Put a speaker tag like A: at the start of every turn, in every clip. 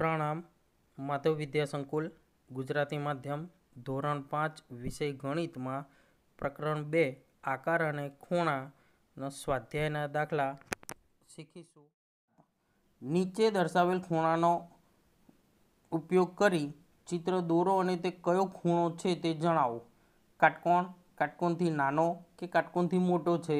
A: પ્રણામ માધવ વિદ્યા સંકુલ ગુજરાતી માધ્યમ ધોરણ પાંચ વિષય ગણિતમાં પ્રકરણ બે આકાર અને ખૂણાનો સ્વાધ્યાયના દાખલા શીખીશું નીચે દર્શાવેલ ખૂણાનો ઉપયોગ કરી ચિત્ર દોરો અને તે કયો ખૂણો છે તે જણાવો કાટકોણ કાટકોણથી નાનો કે કાટકોણથી મોટો છે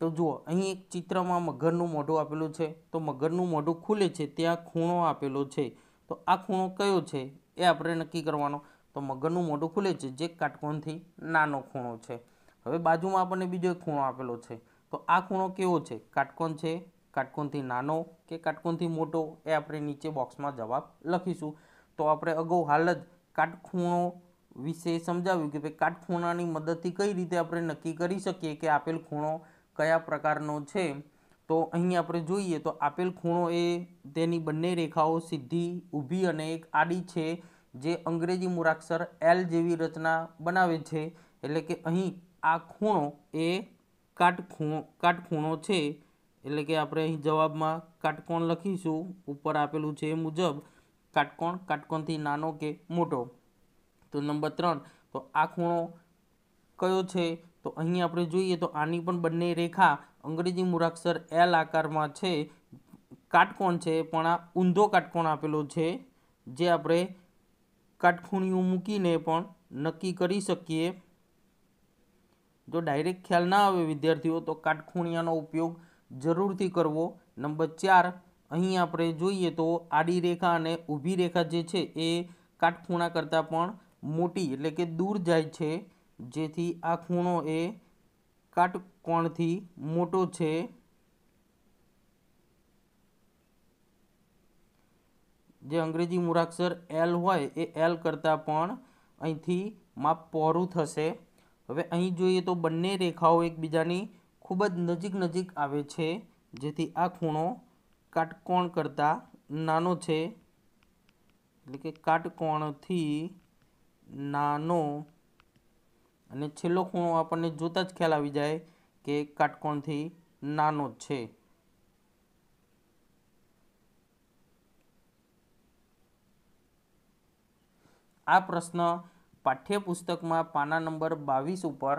A: તો જુઓ અહીં એક ચિત્રમાં મગરનું મોઢું આપેલું છે તો મગરનું મોઢું ખુલે છે ત્યાં ખૂણો આપેલો છે તો આ ખૂણો કયો છે એ આપણે નક્કી કરવાનો તો મગરનું મોઢું ખુલે છે જે કાટકોણથી નાનો ખૂણો છે હવે બાજુમાં આપણને બીજો એક ખૂણો આપેલો છે તો આ ખૂણો કેવો છે કાટકોણ છે કાટકોણથી નાનો કે કાટકોણથી મોટો એ આપણે નીચે બોક્સમાં જવાબ લખીશું તો આપણે અગાઉ હાલ જ કાટખૂણો વિશે સમજાવ્યું કે ભાઈ કાટખૂણાની મદદથી કઈ રીતે આપણે નક્કી કરી શકીએ કે આપેલ ખૂણો કયા પ્રકારનો છે તો અહીં આપણે જોઈએ તો આપેલ ખૂણો એ તેની બંને રેખાઓ સીધી ઊભી અને એક આડી છે જે અંગ્રેજી મૂળાક્ષર એલ જેવી રચના બનાવે છે એટલે કે અહીં આ ખૂણો એ કાટખૂણો કાટખૂણો છે એટલે કે આપણે અહીં જવાબમાં કાટકોણ લખીશું ઉપર આપેલું છે એ મુજબ કાટકોણ કાટકોણથી નાનો કે મોટો તો નંબર ત્રણ તો આ ખૂણો કયો છે તો અહીં આપણે જોઈએ તો આની પણ બંને રેખા અંગ્રેજી મૂળાક્ષર એલ આકારમાં છે કાટકોણ છે પણ આ ઊંધો કાટકોણ આપેલો છે જે આપણે કાટખૂણીઓ મૂકીને પણ નક્કી કરી શકીએ જો ડાયરેક્ટ ખ્યાલ ના આવે વિદ્યાર્થીઓ તો કાટખૂણિયાનો ઉપયોગ જરૂરથી કરવો નંબર ચાર અહીં આપણે જોઈએ તો આડી રેખા અને ઊભી રેખા જે છે એ કાટખૂણા કરતાં પણ મોટી એટલે કે દૂર જાય છે જેથી આ ખૂણો એ કાટકોણથી મોટો છે જે અંગ્રેજી મૂળાક્ષર એલ હોય એ એલ કરતાં પણ અહીંથી માપ પહોરું થશે હવે અહીં જોઈએ તો બંને રેખાઓ એકબીજાની ખૂબ જ નજીક નજીક આવે છે જેથી આ ખૂણો કાટકોણ કરતાં નાનો છે એટલે કે કાટકોણથી નાનો અને છેલ્લો ખૂણો આપણને જોતાં જ ખ્યાલ આવી જાય કે કાટકોણથી નાનો જ છે આ પ્રશ્ન પાઠ્યપુસ્તકમાં પાના નંબર બાવીસ ઉપર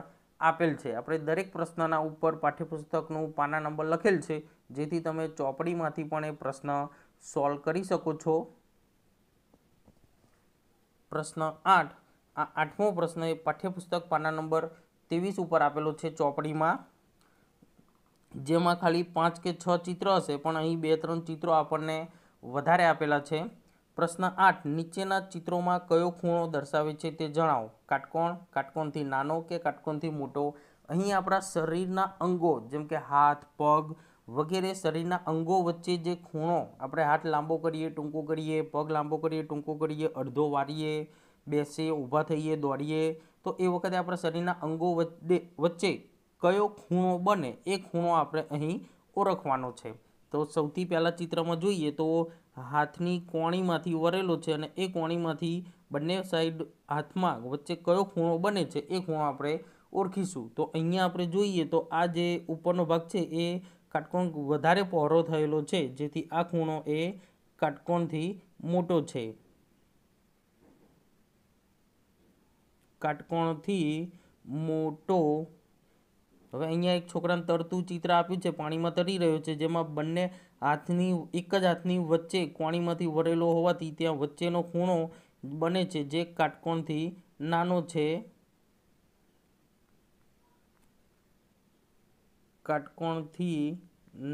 A: આપેલ છે આપણે દરેક પ્રશ્નના ઉપર પાઠ્યપુસ્તકનું પાના નંબર લખેલ છે જેથી તમે ચોપડીમાંથી પણ એ પ્રશ્ન સોલ્વ કરી શકો છો પ્રશ્ન આઠ આ આઠમો પ્રશ્ન એ પાઠ્યપુસ્તક પાના નંબર ત્રેવીસ ઉપર આપેલો છે ચોપડીમાં જેમાં ખાલી પાંચ કે છ ચિત્ર હશે પણ અહીં બે ત્રણ ચિત્રો આપણને વધારે આપેલા છે પ્રશ્ન આઠ નીચેના ચિત્રોમાં કયો ખૂણો દર્શાવે છે તે જણાવો કાટકોણ કાટકોણથી નાનો કે કાટકોણથી મોટો અહીં આપણા શરીરના અંગો જેમ કે હાથ પગ વગેરે શરીરના અંગો વચ્ચે જે ખૂણો આપણે હાથ લાંબો કરીએ ટૂંકો કરીએ પગ લાંબો કરીએ ટૂંકો કરીએ અડધો વારીએ બેસીએ ઊભા થઈએ દોડીએ તો એ વખતે આપણા શરીરના અંગો વચ્ચે કયો ખૂણો બને એ ખૂણો આપણે અહીં ઓળખવાનો છે તો સૌથી પહેલાં ચિત્રમાં જોઈએ તો હાથની કોણીમાંથી વરેલો છે અને એ કોણીમાંથી બંને સાઈડ હાથમાં વચ્ચે કયો ખૂણો બને છે એ ખૂણો આપણે ઓળખીશું તો અહીંયા આપણે જોઈએ તો આ જે ઉપરનો ભાગ છે એ કાટકોણ વધારે પહોળો થયેલો છે જેથી આ ખૂણો એ કાટકોણથી મોટો છે કાટકોણથી મોટો હવે અહીંયા એક છોકરાને તરતું ચિત્ર આપ્યું છે પાણીમાં તરી રહ્યો છે જેમાં બંને હાથની એક જ હાથની વચ્ચે કોણીમાંથી વરેલો હોવાથી ત્યાં વચ્ચેનો ખૂણો બને છે જે કાટકોણથી નાનો છે કાટકોણથી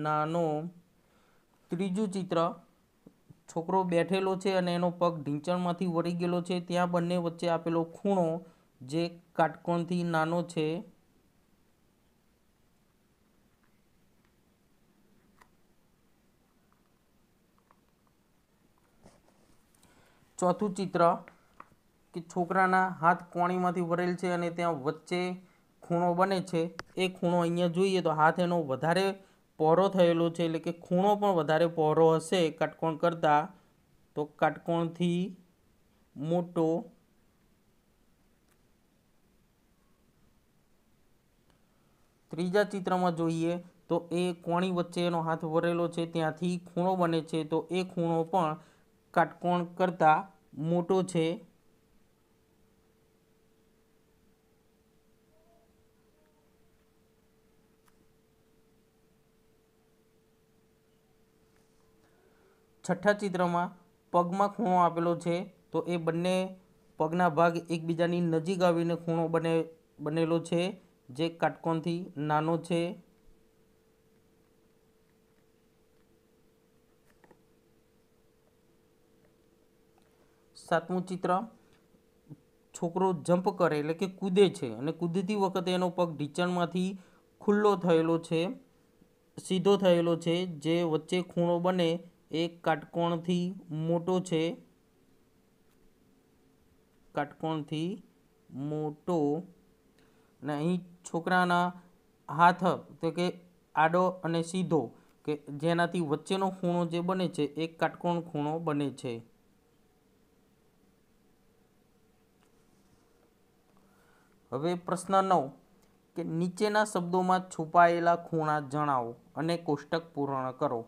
A: નાનો ત્રીજું ચિત્ર છોકરો બેઠેલો છે અને એનો પગ ઢીંચણમાંથી વળી ગયેલો છે ત્યાં બંને વચ્ચે આપેલો ખૂણો જે કાટકોણથી નાનો છે ચોથું ચિત્ર કે છોકરાના હાથ કોણીમાંથી વરેલ છે અને ત્યાં વચ્ચે ખૂણો બને છે એ ખૂણો અહીંયા જોઈએ તો હાથ એનો વધારે પહોરો થયેલો છે એટલે કે ખૂણો પણ વધારે પહોરો હશે કાટકોણ કરતાં તો કાટકોણથી મોટો ત્રીજા ચિત્રમાં જોઈએ તો એ કોણી વચ્ચેનો હાથ વરેલો છે ત્યાંથી ખૂણો બને છે તો એ ખૂણો પણ કાટકોણ કરતાં મોટો છે છઠ્ઠા ચિત્રમાં પગમાં ખૂણો આપેલો છે તો એ બંને પગના ભાગ એકબીજાની નજીક આવીને ખૂણો બને બનેલો છે જે કાટકોણથી નાનો છે સાતમું ચિત્ર છોકરો જમ્પ કરે એટલે કે કૂદે છે અને કૂદતી વખતે એનો પગ ઢીચણમાંથી ખુલ્લો થયેલો છે સીધો થયેલો છે જે વચ્ચે ખૂણો બને એ કાટકોણથી મોટો છે કાટકોણથી મોટો અને અહીં છોકરાના હાથ તો કે આડો અને સીધો કે જેનાથી વચ્ચેનો ખૂણો જે બને છે એ કાટકોણ ખૂણો બને છે હવે પ્રશ્ન નવ કે નીચેના શબ્દોમાં છુપાયેલા ખૂણા જણાવો અને કોષ્ટક પૂર્ણ કરો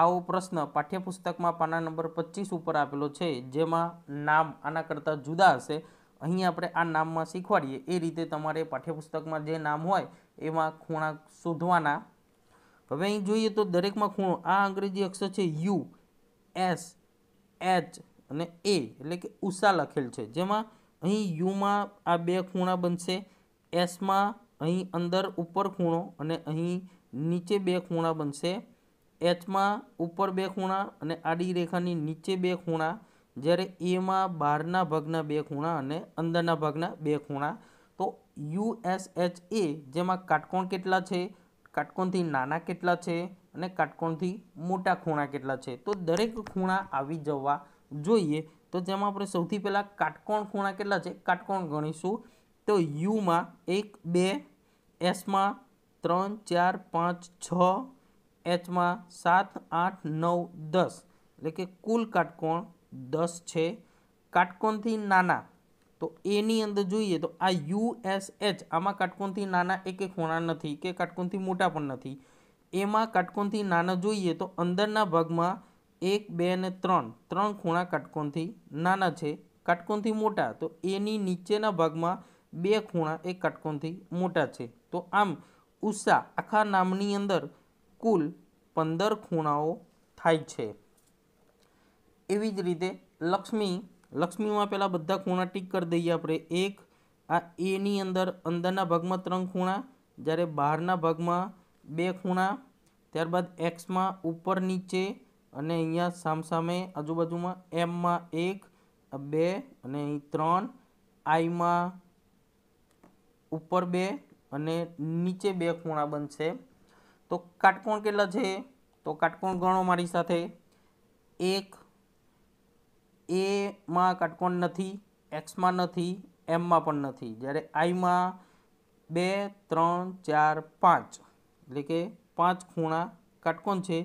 A: આવો પ્રશ્ન પાઠ્યપુસ્તકમાં પાના નંબર પચીસ ઉપર આપેલો છે જેમાં નામ આના કરતાં જુદા હશે અહીં આપણે આ નામમાં શીખવાડીએ એ રીતે તમારે પાઠ્યપુસ્તકમાં જે નામ હોય એમાં ખૂણા શોધવાના હવે અહીં જોઈએ તો દરેકમાં ખૂણો આ અંગ્રેજી અક્ષર છે યુ એસ એચ અને એ એટલે કે ઉષા લખેલ છે જેમાં અહીં યુમાં આ બે ખૂણા બનશે એસમાં અહીં અંદર ઉપર ખૂણો અને અહીં નીચે બે ખૂણા બનશે એચમાં ઉપર બે ખૂણા અને આડી રેખાની નીચે બે ખૂણા જ્યારે એમાં બહારના ભાગના બે ખૂણા અને અંદરના ભાગના બે ખૂણા તો યુએસએચ એ જેમાં કાટકોણ કેટલા છે કાટકોણથી નાના કેટલા છે અને કાટકોણથી મોટા ખૂણા કેટલા છે તો દરેક ખૂણા આવી જવા જોઈએ તો જેમાં આપણે સૌથી પહેલાં કાટકોણ ખૂણા કેટલા છે કાટકોણ ગણીશું તો યુમાં એક બે એસમાં ત્રણ ચાર પાંચ છ એચમાં સાત આઠ નવ દસ એટલે કે કુલ કાટકોણ દસ છે કાટકોણથી નાના તો એની અંદર જોઈએ તો આ યુએસએચ આમાં કાટકોણથી નાના એક એક ખૂણા નથી કે કાટકોણથી મોટા પણ નથી એમાં કાટકોણથી નાના જોઈએ તો અંદરના ભાગમાં એક બે અને ત્રણ ત્રણ ખૂણા કાટકોણથી નાના છે કાટકોણથી મોટા તો એની નીચેના ભાગમાં બે ખૂણા એ કાટકોણથી મોટા છે તો આમ ઉષા આખા નામની અંદર કુલ પંદર ખૂણાઓ થાય છે એવી જ રીતે લક્ષ્મી લક્ષ્મીમાં પહેલાં બધા ખૂણા ટીક કરી દઈએ આપણે એક આ એની અંદર અંદરના ભાગમાં ત્રણ ખૂણા જ્યારે બહારના ભાગમાં બે ખૂણા ત્યારબાદ એક્સમાં ઉપર નીચે અને અહીંયા સામસામે આજુબાજુમાં એમમાં એક બે અને અહીં ત્રણ આઈમાં ઉપર બે અને નીચે બે ખૂણા બનશે તો કાટકોણ કેટલા છે તો કાટકોણ ગણો મારી સાથે એક એમાં કાટકોણ નથી એક્સમાં નથી એમમાં પણ નથી જ્યારે આઈમાં બે ત્રણ ચાર પાંચ એટલે કે પાંચ ખૂણા કાટકોણ છે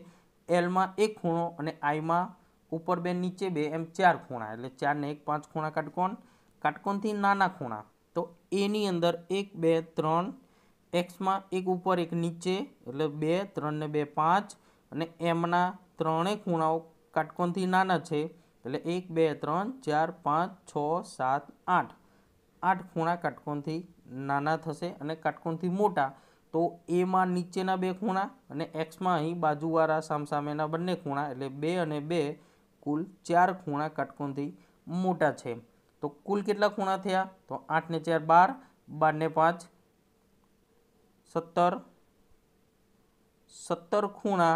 A: એલમાં એક ખૂણો અને આઈમાં ઉપર બે નીચે બે એમ ચાર ખૂણા એટલે ચારને એક પાંચ ખૂણા કાટકોણ કાટકોણથી નાના ખૂણા તો એની અંદર એક બે ત્રણ એક્સમાં એક ઉપર એક નીચે એટલે બે ત્રણને બે પાંચ અને એમના ત્રણેય ખૂણાઓ કાટકોણથી નાના છે એટલે એક બે ત્રણ ચાર પાંચ છ સાત આઠ આઠ ખૂણા કાટકોણથી નાના થશે અને કાટકોણથી મોટા તો એમાં નીચેના બે ખૂણા અને એક્સમાં અહીં બાજુવાળા સામસામેના બંને ખૂણા એટલે બે અને બે કુલ ચાર ખૂણા કાટકોણથી મોટા છે તો કુલ કેટલા ખૂણા થયા તો આઠને ચાર બાર બારને પાંચ સત્તર સત્તર ખૂણા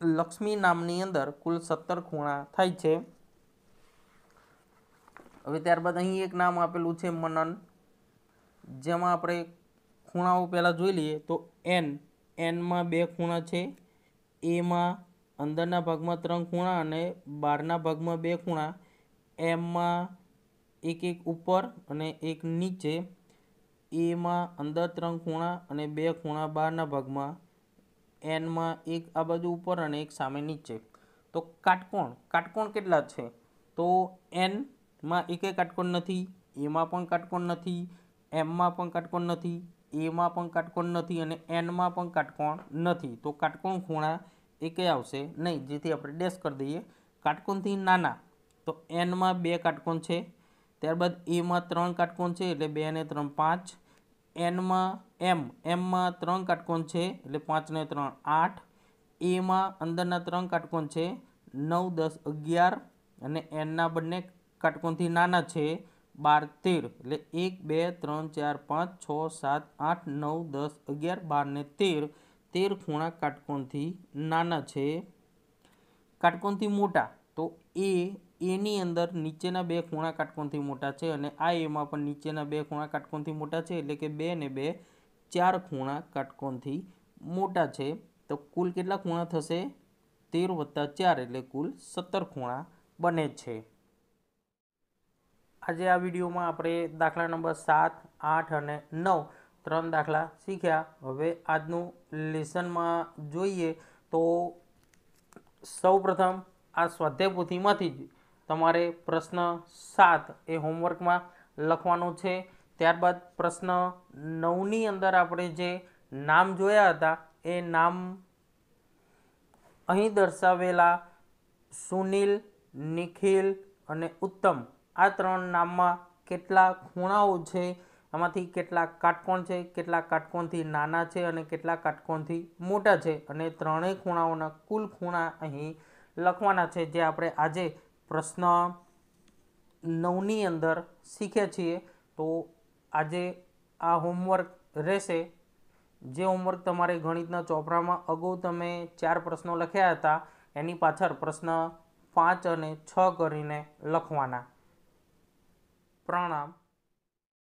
A: લક્ષ્મી નામની અંદર કુલ સત્તર ખૂણા થાય છે હવે ત્યારબાદ અહીં એક નામ આપેલું છે મનન જેમાં આપણે ખૂણાઓ પહેલાં જોઈ લઈએ તો એન એનમાં બે ખૂણા છે એમાં અંદરના ભાગમાં ત્રણ ખૂણા અને બહારના ભાગમાં બે ખૂણા એમમાં એક એક ઉપર અને એક નીચે એમાં અંદર ત્રણ ખૂણા અને બે ખૂણા બહારના ભાગમાં એનમાં એક આ બાજુ ઉપર અને એક સામે નીચે તો કાટકોણ કાટકોણ કેટલા છે તો એનમાં એકે કાટકોણ નથી એમાં પણ કાટકોણ નથી એમમાં પણ કાટકોણ નથી એમાં પણ કાટકોણ નથી અને એનમાં પણ કાટકોણ નથી તો કાટકોણ ખૂણા એકે આવશે નહીં જેથી આપણે ડેશ કરી દઈએ કાટકોણથી નાના તો એનમાં બે કાટકોણ છે ત્યારબાદ એમાં ત્રણ કાટકોણ છે એટલે બે અને ત્રણ પાંચ એનમાં એમ એમમાં ત્રણ કાટકોણ છે એટલે પાંચને ત્રણ આઠ એમાં અંદરના ત્રણ કાટકોણ છે નવ દસ અગિયાર અને એનના બંને કાટકોણથી નાના છે બાર તેર એટલે એક બે ત્રણ ચાર પાંચ છ સાત આઠ નવ દસ અગિયાર બાર ને તેર તેર ખૂણા કાટકોણથી નાના છે કાટકોણથી મોટા તો એ એની અંદર નીચેના બે ખૂણા કાટકોણથી મોટા છે અને આ એમાં પણ નીચેના બે ખૂણા કાટકોણથી મોટા છે એટલે કે બે ને બે ચાર ખૂણા કાટકોણથી મોટા છે તો કુલ કેટલા ખૂણા થશે તેર વત્તા ચાર એટલે કુલ સત્તર ખૂણા બને છે આજે આ વિડીયોમાં આપણે દાખલા નંબર સાત આઠ અને નવ ત્રણ દાખલા શીખ્યા હવે આજનું લેસનમાં જોઈએ તો સૌપ્રથમ આ સ્વાધ્યાય પોથીમાંથી જ તમારે પ્રશ્ન સાત એ હોમવર્કમાં લખવાનો છે ત્યારબાદ પ્રશ્ન નવની અંદર આપણે જે નામ જોયા હતા એ નામ અહીં દર્શાવેલા સુનિલ નિખિલ અને ઉત્તમ આ ત્રણ નામમાં કેટલા ખૂણાઓ છે એમાંથી કેટલા કાટકોણ છે કેટલા કાટકોણથી નાના છે અને કેટલા કાટકોણથી મોટા છે અને ત્રણેય ખૂણાઓના કુલ ખૂણા અહીં લખવાના છે જે આપણે આજે પ્રશ્ન નવની અંદર શીખ્યા છીએ તો આજે આ હોમવર્ક રહેશે જે હોમવર્ક તમારે ગણિતના ચોપડામાં અગાઉ તમે ચાર પ્રશ્નો લખ્યા હતા એની પાછળ પ્રશ્ન પાંચ અને છ કરીને લખવાના પ્રણામ